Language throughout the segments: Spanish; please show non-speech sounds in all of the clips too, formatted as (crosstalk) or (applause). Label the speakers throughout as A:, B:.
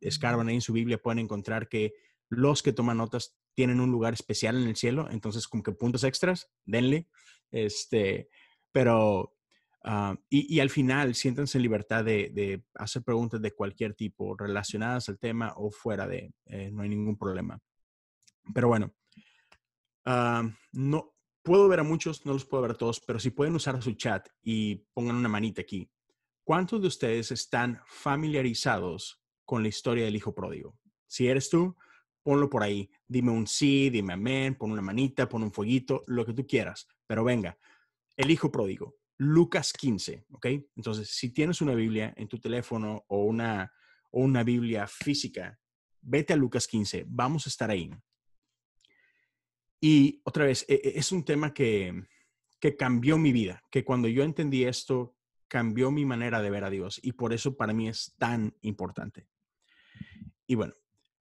A: escarban ahí en su Biblia, pueden encontrar que los que toman notas tienen un lugar especial en el cielo, entonces como que puntos extras, denle. Este, pero, ah, y, al final, siéntanse en libertad de, hacer preguntas de cualquier tipo, relacionadas al tema o fuera de, eh, no hay ningún problema. Pero bueno, ah, no puedo ver a muchos, no los puedo ver a todos, pero si pueden usar su chat y pongan una manita aquí. ¿Cuántos de ustedes están familiarizados con la historia del hijo pródigo. Si eres tú, ponlo por ahí. Dime un sí, dime amén, pon una manita, pon un fueguito, lo que tú quieras. Pero venga, el hijo pródigo, Lucas 15, ¿ok? Entonces, si tienes una Biblia en tu teléfono o una, o una Biblia física, vete a Lucas 15, vamos a estar ahí. Y otra vez, e, e, es un tema que, que cambió mi vida, que cuando yo entendí esto, cambió mi manera de ver a Dios y por eso para mí es tan importante. Y bueno,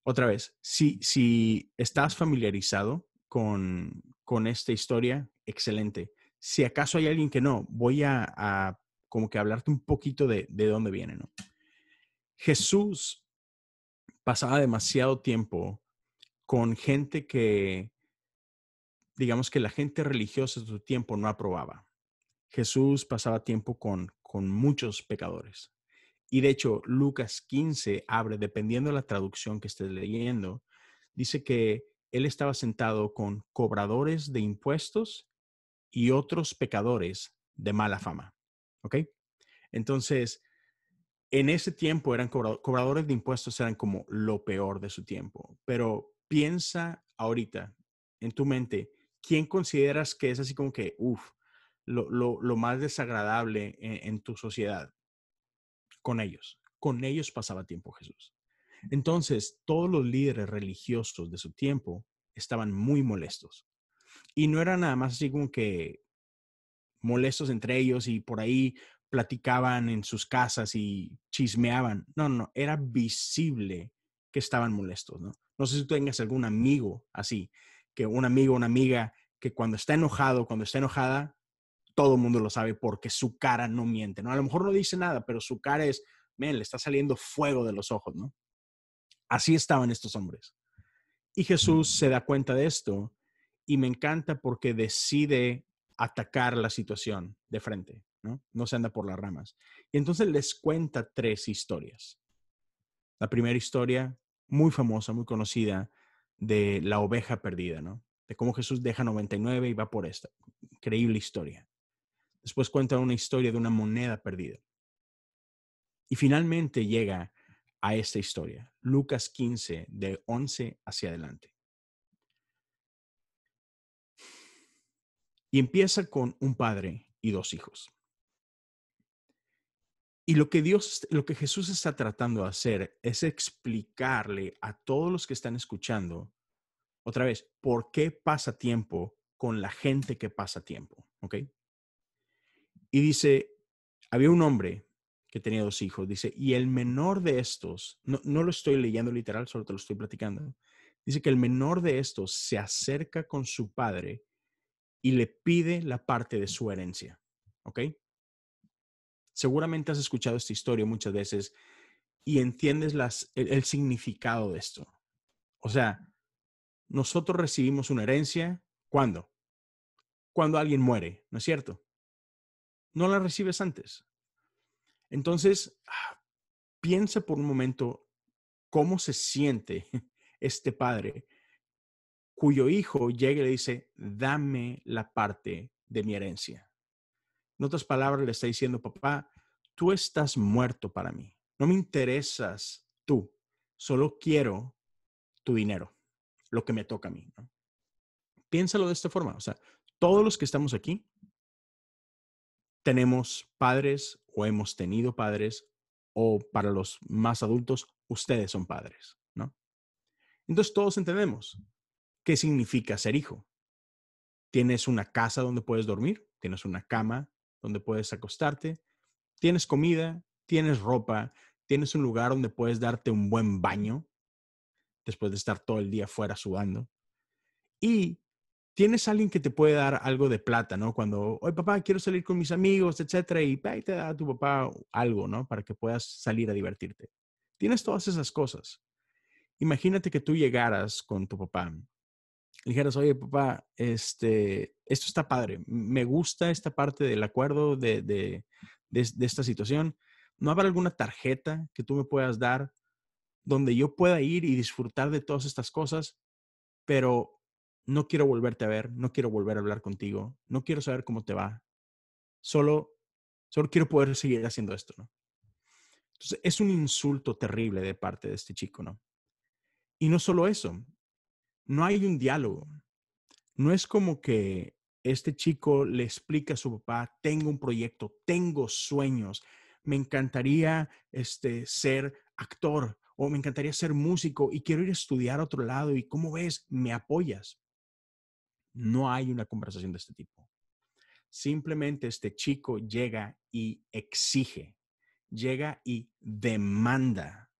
A: otra vez, si, si estás familiarizado con, con esta historia, excelente. Si acaso hay alguien que no, voy a, como que hablarte un poquito de, dónde viene, ¿no? Jesús pasaba demasiado tiempo con gente que, digamos que la gente religiosa de su tiempo no aprobaba. Jesús pasaba tiempo con, con muchos pecadores. Y de hecho, Lucas 15 abre, dependiendo de la traducción que estés leyendo, dice que él estaba sentado con cobradores de impuestos y otros pecadores de mala fama. ¿Ok? Entonces, en ese tiempo eran cobradores de impuestos, eran como lo peor de su tiempo. Pero piensa ahorita en tu mente, ¿quién consideras que es así como que, uff, lo, más desagradable en, tu sociedad? con ellos. Con ellos pasaba tiempo Jesús. Entonces, todos los líderes religiosos de su tiempo estaban muy molestos. Y no era nada más así como que molestos entre ellos y por ahí platicaban en sus casas y chismeaban. No, no, era visible que estaban molestos, ¿no? No sé si tú tengas algún amigo así, que un amigo, una amiga, que cuando está enojado, cuando está enojada, todo el mundo lo sabe porque su cara no miente, ¿no? A lo mejor no dice nada, pero su cara es, miren, le está saliendo fuego de los ojos, ¿no? Así estaban estos hombres. Y Jesús se da cuenta de esto y me encanta porque decide atacar la situación de frente, ¿no? No se anda por las ramas. Y entonces les cuenta tres historias. La primera historia, muy famosa, muy conocida, de la oveja perdida, ¿no? De cómo Jesús deja 99 y va por esta. Increíble historia. Después cuenta una historia de una moneda perdida. Y finalmente llega a esta historia, Lucas 15, de 11 hacia adelante. Y empieza con un padre y dos hijos. Y lo que Dios, lo que Jesús está tratando de hacer es explicarle a todos los que están escuchando, otra vez, por qué pasa tiempo con la gente que pasa tiempo, ¿ok? Y dice, había un hombre que tenía dos hijos, dice, y el menor de estos, no, lo estoy leyendo literal, solo te lo estoy platicando, dice que el menor de estos se acerca con su padre y le pide la parte de su herencia, ¿ok? Seguramente has escuchado esta historia muchas veces y entiendes las, el, el significado de esto. O sea, nosotros recibimos una herencia, ¿cuándo? Cuando alguien muere, ¿no es cierto? no la recibes antes. Entonces, ah, piensa por un momento cómo se siente (laughs) este padre cuyo hijo llega y le dice, dame la parte de mi herencia. En otras palabras, le está diciendo, papá, tú estás muerto para mí. No me interesas tú, solo quiero tu dinero, lo que me toca a mí. Piénsalo de esta forma. O sea, todos los que estamos aquí tenemos padres o hemos tenido padres o para los más adultos, ustedes son padres, ¿no? Entonces todos entendemos qué significa ser hijo. Tienes una casa donde puedes dormir, tienes una cama donde puedes acostarte, tienes comida, tienes ropa, tienes un lugar donde puedes darte un buen baño después de estar todo el día fuera sudando y tienes alguien que te puede dar algo de plata, ¿no? Cuando, oye papá, quiero salir con mis amigos, etcétera, y ahí te da a tu papá algo, ¿no? Para que puedas salir a divertirte. Tienes todas esas cosas. Imagínate que tú llegaras con tu papá y dijeras, oye papá, este, esto está padre, me gusta esta parte del acuerdo de, de esta situación. ¿No habrá alguna tarjeta que tú me puedas dar donde yo pueda ir y disfrutar de todas estas cosas, pero no quiero volverte a ver, no quiero volver a hablar contigo, no quiero saber cómo te va, solo, solo quiero poder seguir haciendo esto, ¿no? Entonces, es un insulto terrible de parte de este chico, ¿no? Y no solo eso, no hay un diálogo. No es como que este chico le explica a su papá, tengo un proyecto, tengo sueños, me encantaría este, ser actor o me encantaría ser músico y quiero ir a estudiar a otro lado y cómo ves, me apoyas. No hay una conversación de este tipo. Simplemente este chico llega y exige, llega y demanda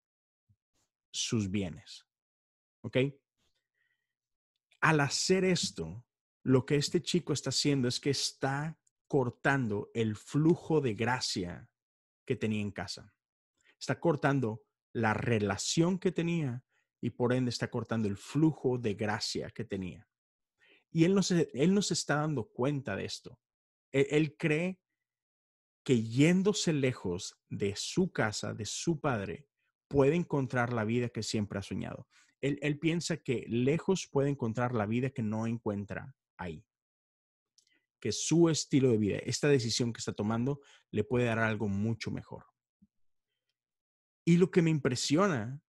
A: sus bienes. ¿Ok? Al hacer esto, lo que este chico está haciendo es que está cortando el flujo de gracia que tenía en casa. Está cortando la relación que tenía y por ende está cortando el flujo de gracia que tenía. Y él no se, él no está dando cuenta de esto. E, él, cree que yéndose lejos de su casa, de su padre, puede encontrar la vida que siempre ha soñado. él, piensa que lejos puede encontrar la vida que no encuentra ahí. Que su estilo de vida, esta decisión que está tomando, le puede dar algo mucho mejor. Y lo que me impresiona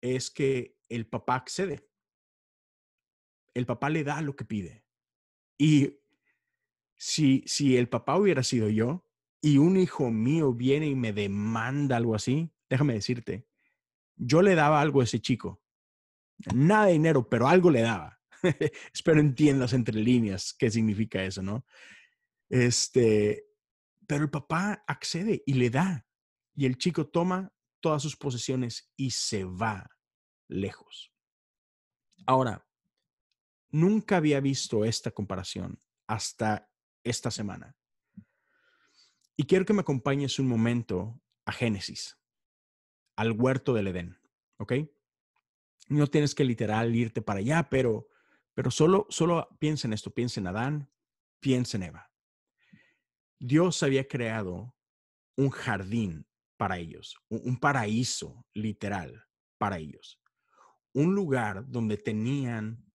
A: es que el papá accede el papá le da lo que pide. Y si, si el papá hubiera sido yo y un hijo mío viene y me demanda algo así, déjame decirte, yo le daba algo a ese chico. Nada de dinero, pero algo le daba. (laughs) Espero entiendas entre líneas qué significa eso, ¿no? Este, pero el papá accede y le da. Y el chico toma todas sus posesiones y se va lejos. Ahora, Nunca había visto esta comparación hasta esta semana. Y quiero que me acompañes un momento a Génesis, al huerto del Edén, ¿ok? No tienes que literal irte para allá, pero, pero solo, solo piensa en esto, piensa en Adán, piensa en Eva. Dios había creado un jardín para ellos, un paraíso literal para ellos, un lugar donde tenían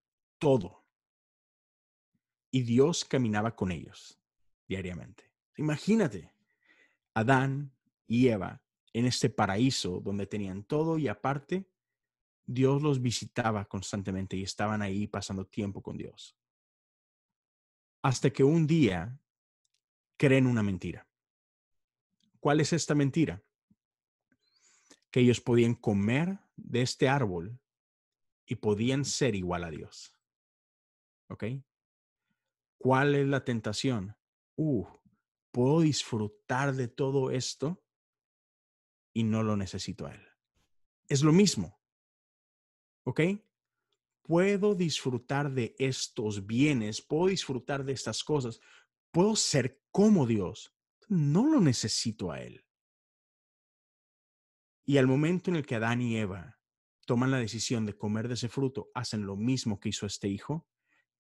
A: todo. Y Dios caminaba con ellos diariamente. Imagínate, Adán y Eva en este paraíso donde tenían todo y aparte, Dios los visitaba constantemente y estaban ahí pasando tiempo con Dios. Hasta que un día creen una mentira. ¿Cuál es esta mentira? Que ellos podían comer de este árbol y podían ser igual a Dios. ¿Ok? ¿Cuál es la tentación? Uh, puedo disfrutar de todo esto y no lo necesito a él. Es lo mismo. ¿Ok? Puedo disfrutar de estos bienes, puedo disfrutar de estas cosas, puedo ser como Dios. No lo necesito a él. Y al momento en el que Adán y Eva toman la decisión de comer de ese fruto, hacen lo mismo que hizo este hijo,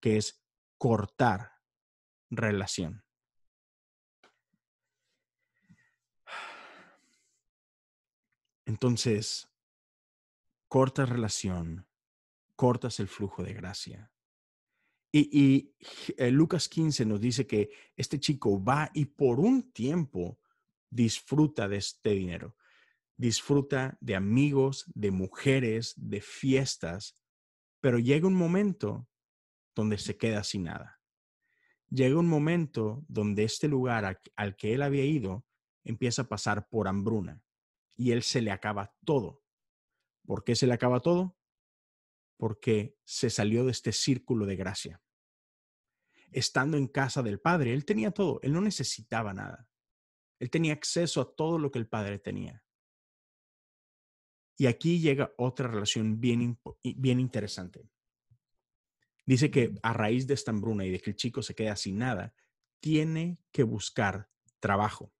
A: que es cortar relación.
B: Entonces,
A: cortas relación, cortas el flujo de gracia. Y, eh, Lucas 15 nos dice que este chico va y por un tiempo disfruta de este dinero, disfruta de amigos, de mujeres, de fiestas, pero llega un momento donde se queda sin nada. Llega un momento donde este lugar al que él había ido empieza a pasar por hambruna y él se le acaba todo. ¿Por qué se le acaba todo? Porque se salió de este círculo de gracia. Estando en casa del Padre, él tenía todo, él no necesitaba nada. Él tenía acceso a todo lo que el Padre tenía. Y aquí llega otra relación bien, bien interesante. Dice que a raíz de esta hambruna y de que el chico se queda sin nada, tiene que buscar trabajo.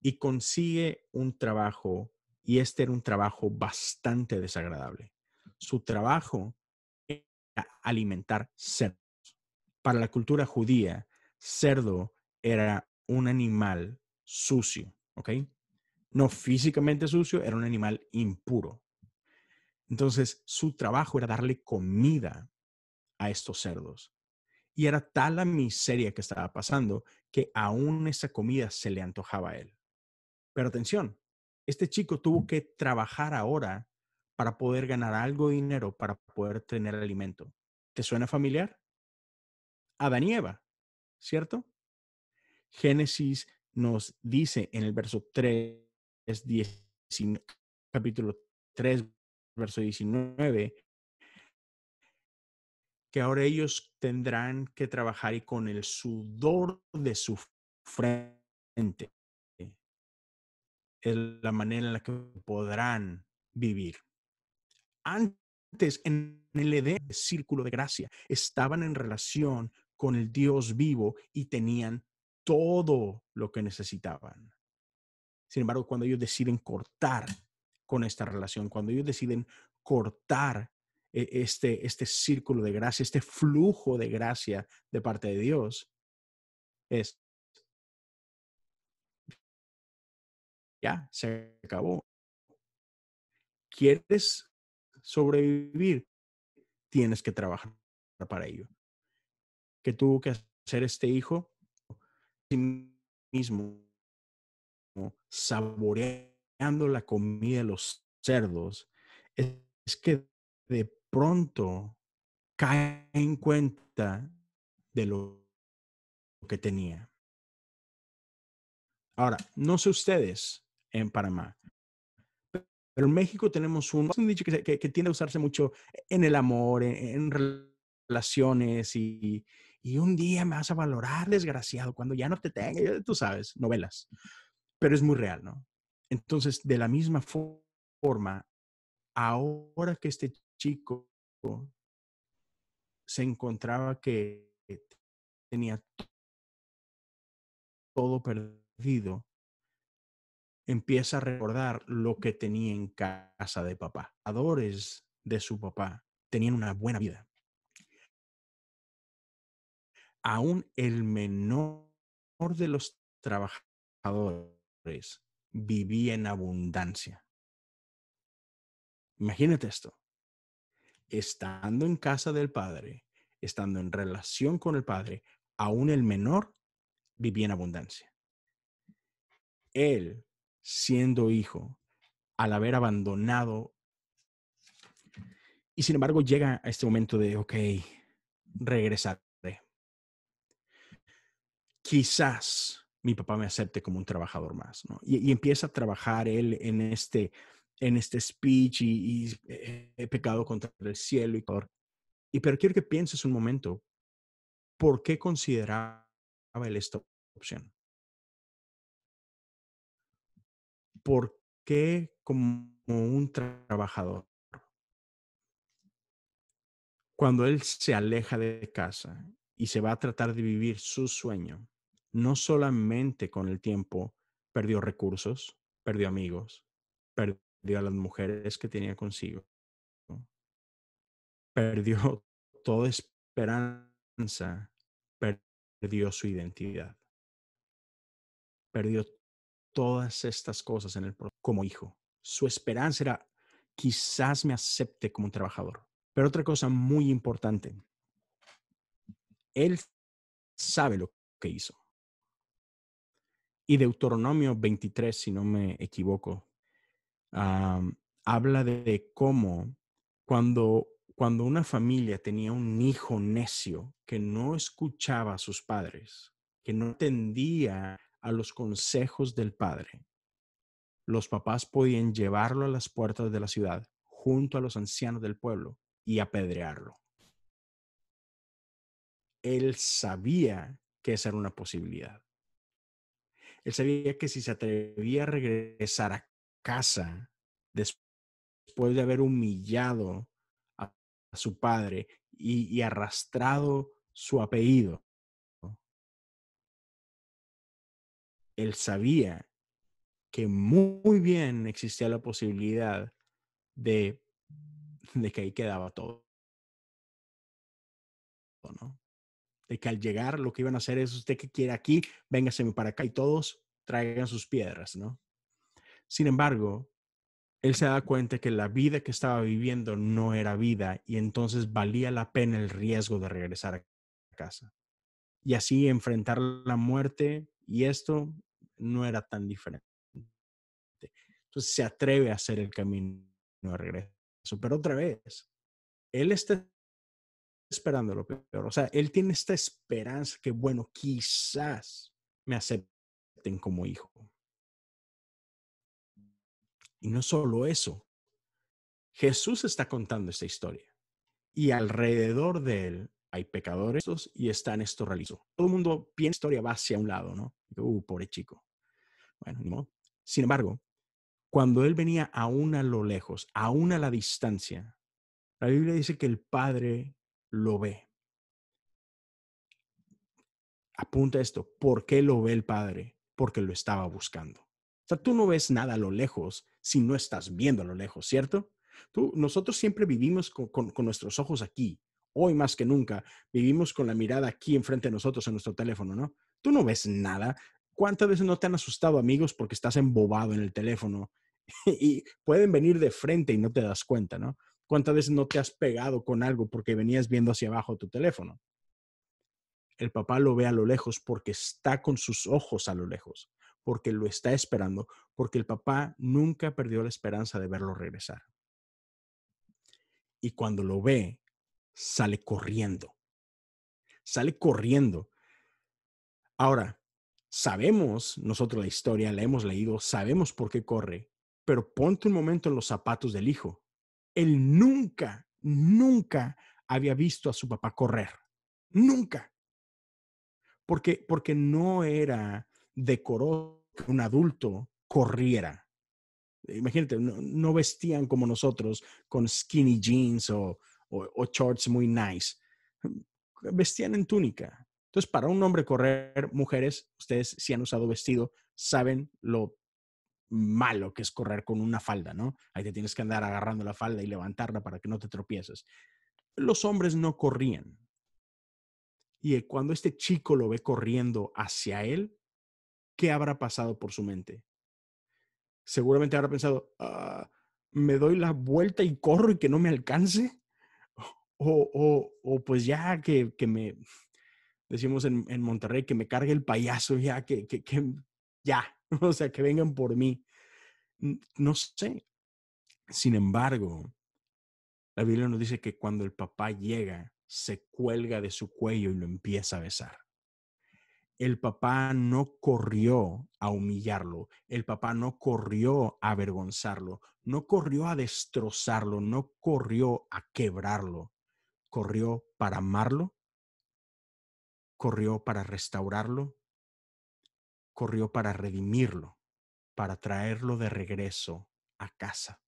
A: Y consigue un trabajo, y este era un trabajo bastante desagradable. Su trabajo
B: era
A: alimentar cerdos. Para la cultura judía, cerdo era un animal sucio, ¿ok? No físicamente sucio, era un animal impuro. Entonces, su trabajo era darle comida a estos cerdos. Y era tal la miseria que estaba pasando que aún esa comida se le antojaba a él. Pero atención, este chico tuvo que trabajar ahora para poder ganar algo de dinero para poder tener alimento. ¿Te suena familiar? Adán y ¿cierto? Génesis nos dice en el verso 3, capítulo 3, verso 19, que ahora ellos tendrán que trabajar y con el sudor de su frente es la manera en la que podrán vivir. Antes, en el Edén, el círculo de gracia, estaban en relación con el Dios vivo y tenían todo lo que necesitaban. Sin embargo, cuando ellos deciden cortar con esta relación, cuando ellos deciden cortar e, este, este círculo de gracia, este flujo de gracia de parte de Dios, es,
B: ya, se acabó.
A: ¿Quieres sobrevivir? Tienes que trabajar para ello. ¿Qué tuvo que hacer este hijo? Sí mismo, saboreando la comida de los cerdos, es, es que de pronto cae en cuenta
B: de lo que tenía.
A: Ahora, no sé ustedes en Panamá, pero en México tenemos un, dicho que, tiende a usarse mucho en el amor, e, en, relaciones y, y, un día me vas a valorar, desgraciado, cuando ya no te tenga, tú sabes, novelas. Pero es muy real, ¿no? Entonces, de la misma forma, ahora que este chico se encontraba
B: que tenía todo perdido,
A: empieza a recordar lo que tenía en casa de papá. Adores de su papá tenían una buena vida. Aún el menor de los trabajadores vivía en abundancia. Imagínate esto estando en casa del Padre, estando en relación con el Padre, aún el menor vivía en abundancia. Él, siendo hijo, al haber abandonado, y sin embargo llega a este momento de, ok, regresaré. Quizás mi papá me acepte como un trabajador más, ¿no? y empieza a trabajar él en este en este speech y, eh, he pecado contra el cielo y por. Y pero quiero que pienses un momento, ¿por qué consideraba él esta opción?
B: ¿Por qué como un trabajador?
A: Cuando él se aleja de casa y se va a tratar de vivir su sueño, no solamente con el tiempo perdió recursos, perdió amigos, perdió a las mujeres que tenía consigo. Perdió (laughs) toda esperanza, perdió su identidad. Perdió todas estas cosas en el como hijo. Su esperanza era quizás me acepte como un trabajador. Pero otra cosa muy importante, él sabe lo que hizo. Y Deuteronomio 23, si no me equivoco, habla de, cómo cuando, cuando una familia tenía un hijo necio que no escuchaba a sus padres, que no atendía a los consejos del padre, los papás podían llevarlo a las puertas de la ciudad junto a los ancianos del pueblo y apedrearlo. Él sabía que esa era una posibilidad. Él sabía que si se atrevía a regresar a casa después de haber humillado a, su padre y, arrastrado
B: su apellido. Él
A: sabía que muy bien existía la posibilidad de, de que ahí quedaba todo. ¿no? De que al llegar lo que iban a hacer es usted que quiere aquí, véngase para acá y todos traigan sus piedras, ¿no? Sin embargo, él se da cuenta que la vida que estaba viviendo no era vida y entonces valía la pena el riesgo de regresar a casa. Y así enfrentar la muerte y esto no era tan diferente. Entonces se atreve a hacer el camino de regreso. Pero otra vez, él está esperando lo peor. O sea, él tiene esta esperanza que, bueno, quizás me acepten como hijo. Y no solo eso, Jesús está contando esta historia y alrededor de él hay pecadores y están esto realizados. Todo el mundo piensa historia va hacia un lado, ¿no? Uh, pobre chico. Bueno, no Sin embargo, cuando él venía aún a lo lejos, aún a la distancia, la Biblia dice que el Padre lo ve. Apunta esto, ¿por qué lo ve el Padre? Porque lo estaba buscando. O sea, tú no ves nada a lo lejos si no estás viendo a lo lejos, ¿cierto? Tú, nosotros siempre vivimos con, con nuestros ojos aquí, hoy más que nunca, vivimos con la mirada aquí enfrente de nosotros en nuestro teléfono, ¿no? Tú no ves nada. ¿Cuántas veces no te han asustado amigos porque estás embobado en el teléfono (laughs) y pueden venir de frente y no te das cuenta, ¿no? ¿Cuántas veces no te has pegado con algo porque venías viendo hacia abajo tu teléfono? El papá lo ve a lo lejos porque está con sus ojos a lo lejos porque lo está esperando, porque el papá nunca perdió la esperanza de verlo regresar. Y cuando lo ve, sale corriendo. Sale corriendo. Ahora, sabemos nosotros la historia, la hemos leído, sabemos por qué corre, pero ponte un momento en los zapatos del hijo. Él nunca, nunca había visto a su papá correr. Nunca. Porque, porque no era decoró que un adulto corriera. Imagínate, no, vestían como nosotros con skinny jeans o, shorts muy nice. Vestían en túnica. Entonces, para un hombre correr, mujeres, ustedes si han usado vestido, saben lo malo que es correr con una falda, ¿no? Ahí te tienes que andar agarrando la falda y levantarla para que no te tropieces. Los hombres no corrían. Y cuando este chico lo ve corriendo hacia él, ¿qué habrá pasado por su mente? Seguramente habrá pensado, ah, me doy la vuelta y corro y que no me alcance. O, pues ya que, me, decimos en, Monterrey, que me cargue el payaso, ya que ya, (laughs) o sea, que vengan por mí. No sé. Sin embargo, la Biblia nos dice que cuando el papá llega, se cuelga de su cuello y lo empieza a besar el papá no corrió a humillarlo, el papá no corrió a avergonzarlo, no corrió a destrozarlo, no corrió a quebrarlo, corrió para amarlo, corrió para restaurarlo, corrió para redimirlo, para traerlo de regreso a casa.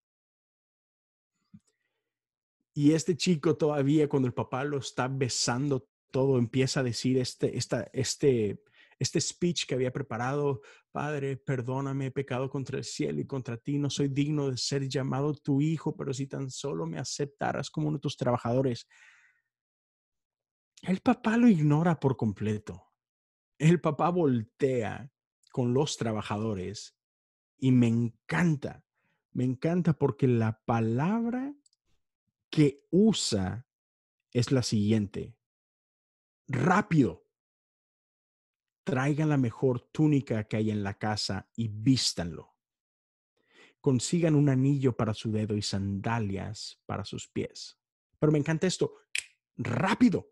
A: Y este chico todavía cuando el papá lo está besando todo, empieza a decir este, este, este speech que había preparado, Padre, perdóname, he pecado contra el cielo y contra ti, no soy digno de ser llamado tu hijo, pero si tan solo me aceptaras como uno de tus trabajadores. El papá lo ignora por completo. El papá voltea con los trabajadores y me encanta, me encanta porque la palabra que usa es la siguiente, rápido. Traigan la mejor túnica que hay en la casa y vístanlo. Consigan un anillo para su dedo y sandalias para sus pies. Pero me encanta esto. Rápido.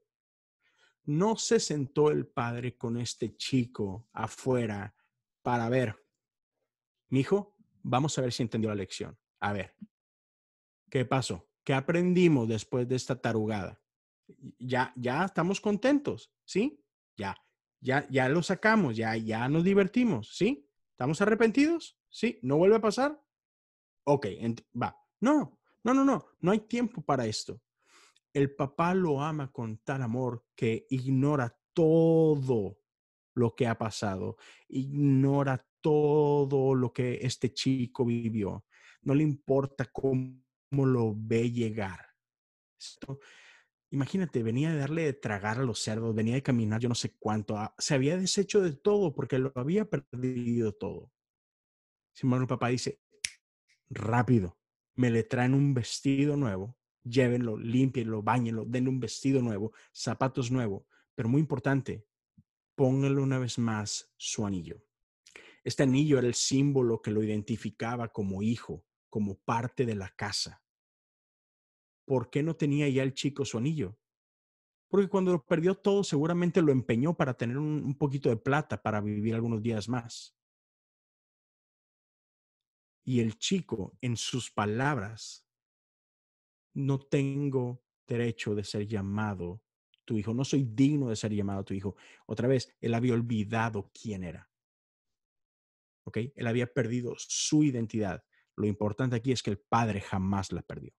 A: No se sentó el padre con este chico afuera para ver. Mi hijo, vamos a ver si entendió la lección. A ver, ¿qué pasó? ¿Qué aprendimos después de esta tarugada? ya, ya estamos contentos, ¿sí? Ya, ya, ya lo sacamos, ya, ya nos divertimos, ¿sí? ¿Estamos arrepentidos? ¿Sí? ¿No vuelve a pasar? Ok, va. No, no, no, no, no hay tiempo para esto. El papá lo ama con tal amor que ignora todo lo que ha pasado, ignora todo lo que este chico vivió, no le importa cómo, cómo lo ve llegar. ¿Esto? Imagínate, venía de darle de tragar a los cerdos, venía de caminar yo no sé cuánto, ah, se había deshecho de todo porque lo había perdido todo. Sin embargo, papá dice, rápido, me le traen un vestido nuevo, llévenlo, límpienlo, bañenlo, denle un vestido nuevo, zapatos nuevos, pero muy importante, pónganle una vez más su anillo. Este anillo era el símbolo que lo identificaba como hijo, como parte de la casa por qué no tenía ya el chico su anillo. Porque cuando lo perdió todo, seguramente lo empeñó para tener un, poquito de plata para vivir algunos días más. Y el chico, en sus palabras, no tengo derecho de ser llamado tu hijo, no soy digno de ser llamado tu hijo. Otra vez, él había olvidado quién era. ¿Ok? Él había perdido su identidad. Lo importante aquí es que el padre jamás la perdió.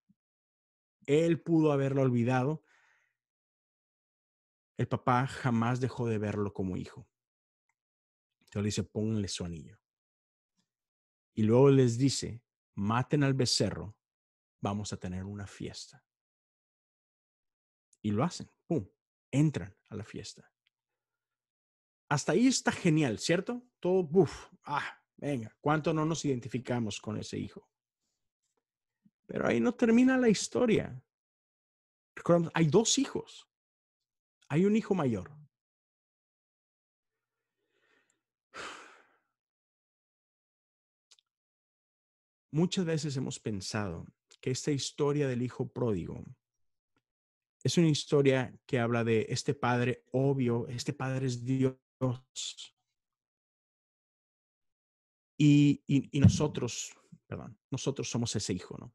A: Él pudo haberlo olvidado. El papá jamás dejó de verlo como hijo. Entonces le dice, pónganle su anillo. Y luego les dice, maten al becerro, vamos a tener una fiesta. Y lo hacen, ¡pum! Entran a la fiesta. Hasta ahí está genial, ¿cierto? Todo, ¡buf! ¡Ah! Venga, ¿cuánto no nos identificamos con ese hijo? Pero ahí no termina la historia. hay dos hijos. Hay un hijo mayor. Muchas veces hemos pensado que esta historia del hijo pródigo es una historia que habla de este padre obvio, este padre es Dios. y nosotros, perdón, nosotros somos ese hijo, ¿no?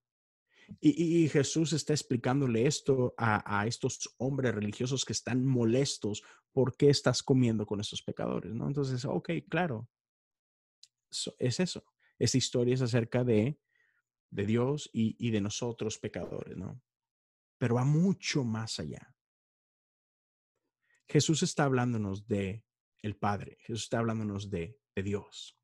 A: Y, Jesús está explicándole esto a, estos hombres religiosos que están molestos. ¿Por qué estás comiendo con estos pecadores? ¿no? Entonces, ok, claro. es eso. Esta historia es acerca de, de Dios y, de nosotros pecadores, ¿no? Pero va mucho más allá. Jesús está hablándonos de el Padre. Jesús está hablándonos de, de Dios.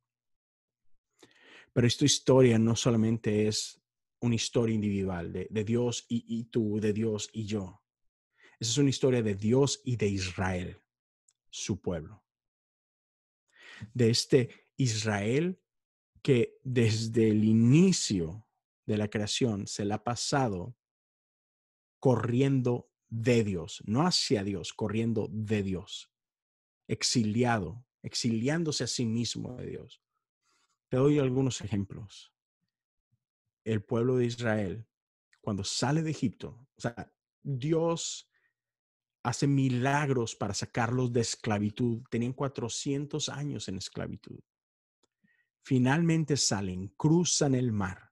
A: Pero esta historia no solamente es una historia individual de, Dios y, tú, de Dios y yo. Esa es una historia de Dios y de Israel, su pueblo. De este Israel que desde el inicio de la creación se le ha pasado corriendo de Dios, no hacia Dios, corriendo de Dios, exiliado, exiliándose a sí mismo de Dios. Te doy algunos ejemplos el pueblo de Israel, cuando sale de Egipto, o sea, Dios hace milagros para sacarlos de esclavitud. Tenían 400 años en esclavitud. Finalmente salen, cruzan el mar.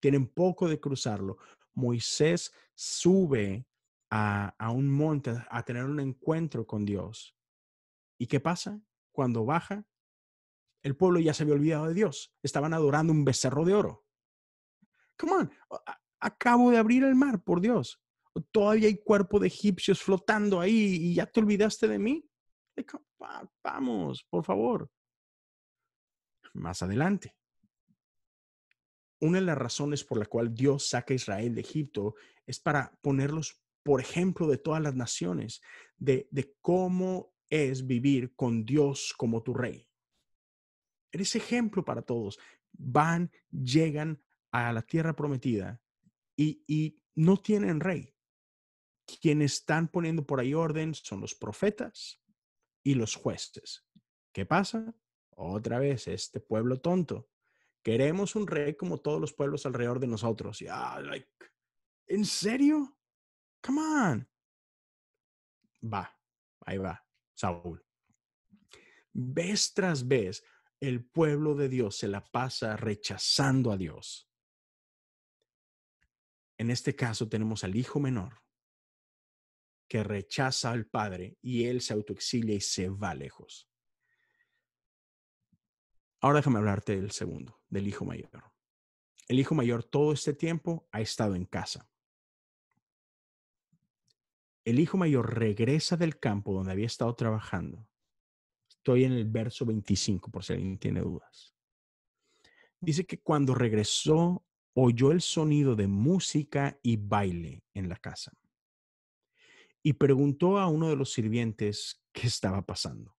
A: Tienen poco de cruzarlo. Moisés sube a, a, un monte a tener un encuentro con Dios. ¿Y qué pasa? Cuando baja, el pueblo ya se había olvidado de Dios. Estaban adorando un becerro de oro. Come on, acabo de abrir el mar, por Dios. Todavía hay cuerpo de egipcios flotando ahí y ya te olvidaste de mí. Vamos, por favor. Más adelante. Una de las razones por la cual Dios saca a Israel de Egipto es para ponerlos por ejemplo de todas las naciones, de, de cómo es vivir con Dios como tu rey. Eres ejemplo para todos. Van, llegan, a la tierra prometida y, no tienen rey. Quienes están poniendo por ahí orden son los profetas y los jueces. ¿Qué pasa? Otra vez, este pueblo tonto. Queremos un rey como todos los pueblos alrededor de nosotros. Ya, ah, ¿en serio? Come on. Va, ahí va, Saúl. Vez tras vez, el pueblo de Dios se la pasa rechazando a Dios. En este caso tenemos al hijo menor que rechaza al padre y él se autoexilia y se va lejos. Ahora déjame hablarte del segundo, del hijo mayor. El hijo mayor todo este tiempo ha estado en casa. El hijo mayor regresa del campo donde había estado trabajando. Estoy en el verso 25 por si alguien tiene dudas. Dice que cuando regresó oyó el sonido de música y baile en la casa y preguntó a uno de los sirvientes qué estaba pasando.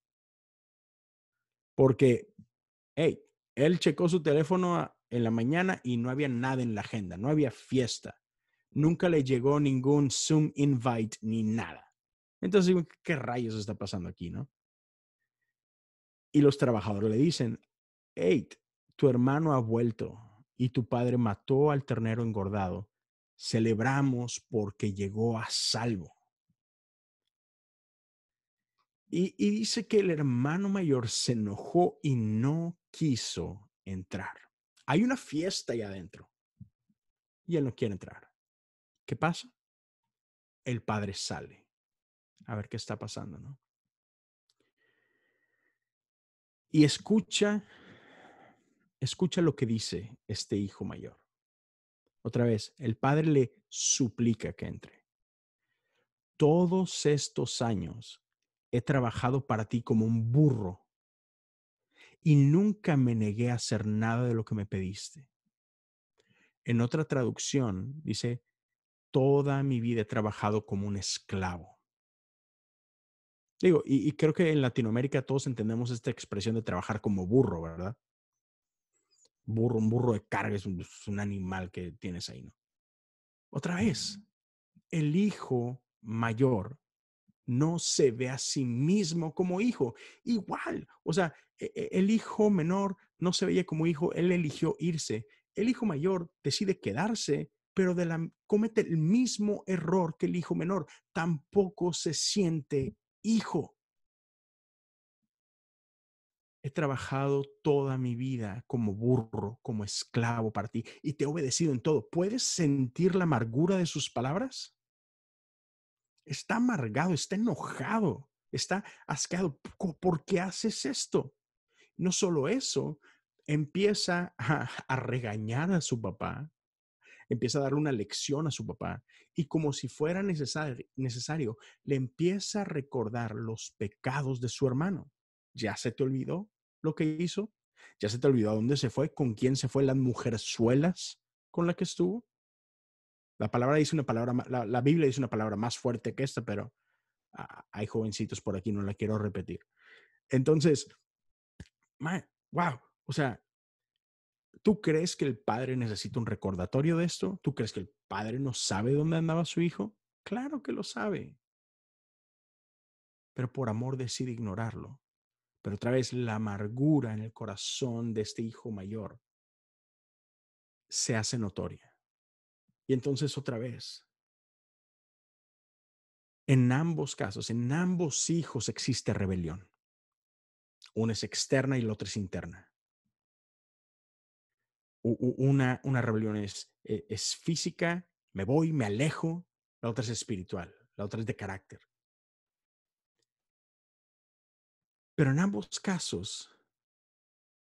A: Porque, hey, él checó su teléfono en la mañana y no había nada en la agenda, no había fiesta. Nunca le llegó ningún Zoom invite ni nada. Entonces, ¿qué rayos está pasando aquí, no? Y los trabajadores le dicen, hey, tu hermano ha vuelto, y tu padre mató al ternero engordado, celebramos porque llegó a salvo. Y, dice que el hermano mayor se enojó y no quiso entrar. Hay una fiesta allá adentro y él no quiere entrar. ¿Qué pasa? El padre sale a ver qué está pasando, ¿no? Y escucha escucha lo que dice este hijo mayor. Otra vez, el padre le suplica que entre. Todos estos años he trabajado para ti como un burro y nunca me negué a hacer nada de lo que me pediste. En otra traducción dice, toda mi vida he trabajado como un esclavo. Digo, y, creo que en Latinoamérica todos entendemos esta expresión de trabajar como burro, ¿verdad? burro, un burro de carga, es un, animal que tienes ahí, ¿no? Otra vez, el hijo mayor no se ve a sí mismo como hijo. Igual, o sea, e, e, el hijo menor no se veía como hijo, él eligió irse. El hijo mayor decide quedarse, pero comete el mismo error que el hijo menor. Tampoco se siente hijo. He trabajado toda mi vida como burro, como esclavo para ti, y te he obedecido en todo. ¿Puedes sentir la amargura de sus palabras? Está amargado, está enojado, está asqueado. ¿Por qué haces esto? No solo eso, empieza a, regañar a su papá, empieza a darle una lección a su papá y como si fuera necesario, le empieza a recordar los pecados de su hermano. ¿Ya se te olvidó? lo que hizo, ya se te olvidó a dónde se fue, con quién se fue, las mujerzuelas con la que estuvo. La palabra dice una palabra, la, Biblia dice una palabra más fuerte que esta, pero hay jovencitos por aquí, no la quiero repetir. Entonces, wow, o sea, ¿tú crees que el padre necesita un recordatorio de esto? ¿Tú crees que el padre no sabe dónde andaba su hijo? Claro que lo sabe. Pero por amor decide ignorarlo pero otra vez la amargura en el corazón de este hijo mayor se hace notoria. Y entonces otra vez, en ambos casos, en ambos hijos existe rebelión. Una es externa y la otra es interna. Una, rebelión e, es física, me voy, me alejo, la otra es espiritual, la otra es de carácter. Pero en ambos casos,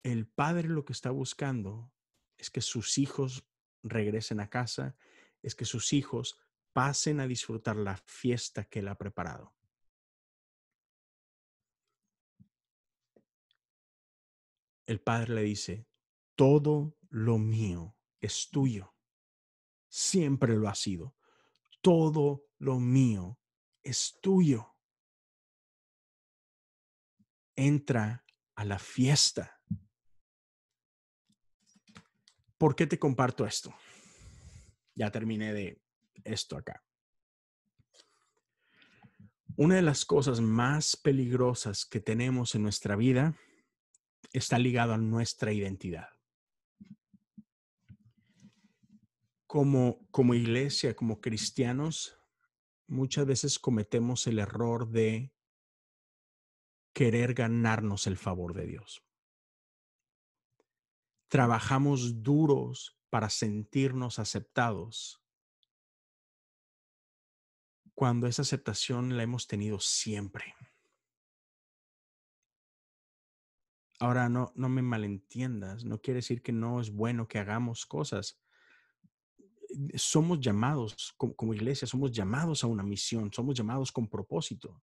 A: el padre lo que está buscando es que sus hijos regresen a casa, es que sus hijos pasen a disfrutar la fiesta que él ha preparado.
B: El padre le dice,
A: todo lo mío es tuyo, siempre lo ha sido, todo lo mío es tuyo entra a la fiesta. ¿Por qué te comparto esto? Ya terminé de esto acá. Una de las cosas más peligrosas que tenemos en nuestra vida está ligado a nuestra identidad. Como, como iglesia, como cristianos, muchas veces cometemos el error de querer ganarnos el favor de Dios. Trabajamos duros para sentirnos aceptados cuando esa aceptación la hemos tenido siempre. Ahora, no, no me malentiendas, no quiere decir que no es bueno que hagamos cosas. Somos llamados, como, como, iglesia, somos llamados a una misión, somos llamados con propósito.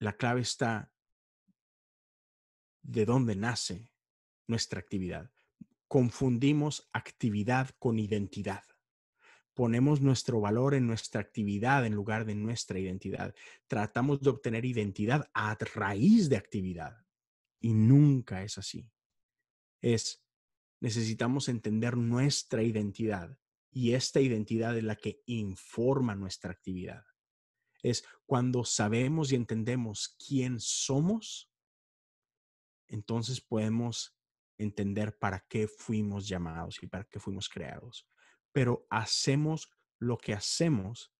A: La clave está de dónde nace nuestra actividad. Confundimos actividad con identidad. Ponemos nuestro valor en nuestra actividad en lugar de nuestra identidad. Tratamos de obtener identidad a raíz de actividad. Y nunca es así. Es, necesitamos entender nuestra identidad y esta identidad es la que informa nuestra actividad es cuando sabemos y entendemos quién somos, entonces podemos entender para qué fuimos llamados y para qué fuimos creados. Pero hacemos lo que hacemos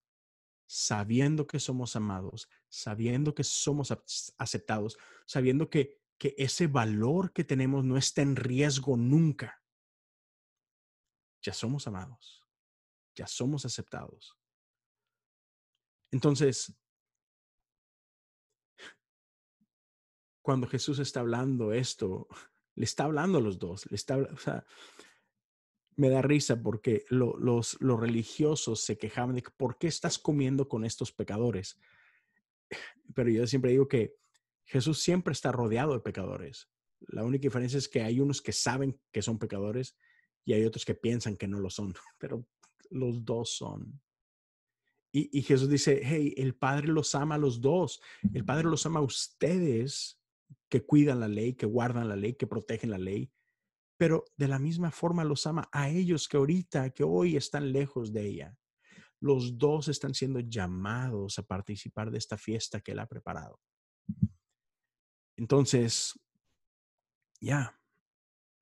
A: sabiendo que somos amados, sabiendo que somos aceptados, sabiendo que, que ese valor que tenemos no está en riesgo nunca. Ya somos amados,
B: ya somos aceptados, entonces,
A: cuando Jesús está hablando esto, le está hablando a los dos, le está, o sea, me da risa porque los, los religiosos se quejaban de por qué estás comiendo con estos pecadores. Pero yo siempre digo que Jesús siempre está rodeado de pecadores. La única diferencia es que hay unos que saben que son pecadores y hay otros que piensan que no lo son, (laughs) pero los dos son. Y, Jesús dice, hey, el Padre los ama a los dos. El Padre los ama a ustedes que cuidan la ley, que guardan la ley, que protegen la ley. Pero de la misma forma los ama a ellos que ahorita, que hoy están lejos de ella. Los dos están siendo llamados a participar de esta fiesta que Él ha preparado. Entonces, ya,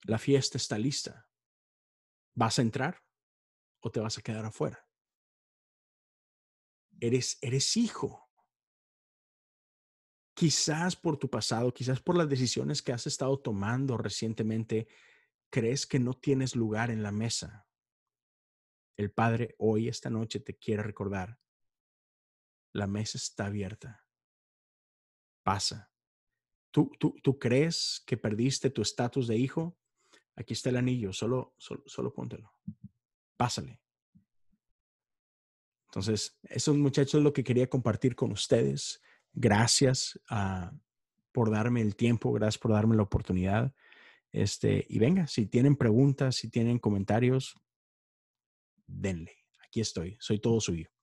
B: la fiesta está lista. ¿Vas a entrar o te vas a quedar
A: afuera? eres, hijo. Quizás por tu pasado, quizás por las decisiones que has estado tomando recientemente, crees que no tienes lugar en la mesa. El Padre hoy, esta noche, te quiere recordar, la mesa está abierta. Pasa. ¿Tú, tú, tú crees que perdiste tu estatus de hijo? Aquí está el anillo, solo, solo, solo póntelo. Pásale. Entonces, eso muchachos lo que quería compartir con ustedes. Gracias ah, por darme el tiempo, gracias por darme la oportunidad. Este, y venga, si tienen preguntas, si tienen comentarios, denle.
B: Aquí estoy, soy todo suyo.